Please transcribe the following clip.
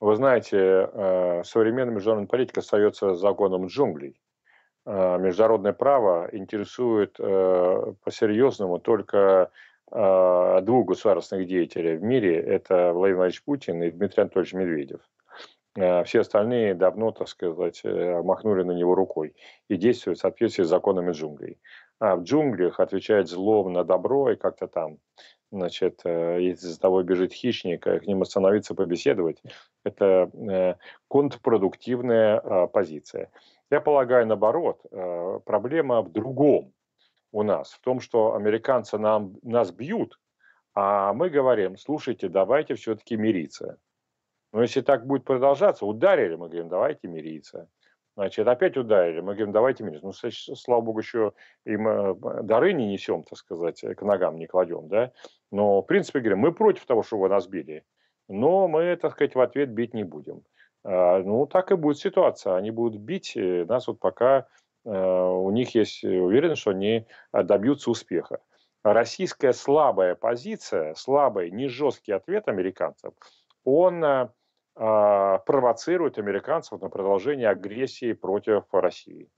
Вы знаете, э, современная международная политика остается загоном джунглей. Э, международное право интересует э, по-серьезному только двух государственных деятелей в мире. Это Владимир Владимирович Путин и Дмитрий Анатольевич Медведев. Все остальные давно, так сказать, махнули на него рукой и действуют в соответствии с законами джунглей. А в джунглях отвечает злом на добро и как-то там значит, э, если за того бежит хищник, э, к ним остановиться, побеседовать, это э, контрпродуктивная а, позиция. Я полагаю, наоборот, проблема в другом у нас, в том, что американцы нам, нас бьют, а мы говорим, слушайте, давайте все-таки мириться. Но если так будет продолжаться, ударили, мы говорим, давайте мириться. Значит, опять ударили. Мы говорим, давайте мириться. Ну, слава богу, еще им э, дары не несем, так сказать, э, к ногам не кладем, да. Но, в принципе, говорим, мы против того, что вы нас били. Но мы, так сказать, в ответ бить не будем. А, ну, так и будет ситуация. Они будут бить нас вот пока э, у них есть уверенность, что они добьются успеха. Российская слабая позиция, слабый, не жесткий ответ американцев, он а, провоцирует американцев на продолжение агрессии против России.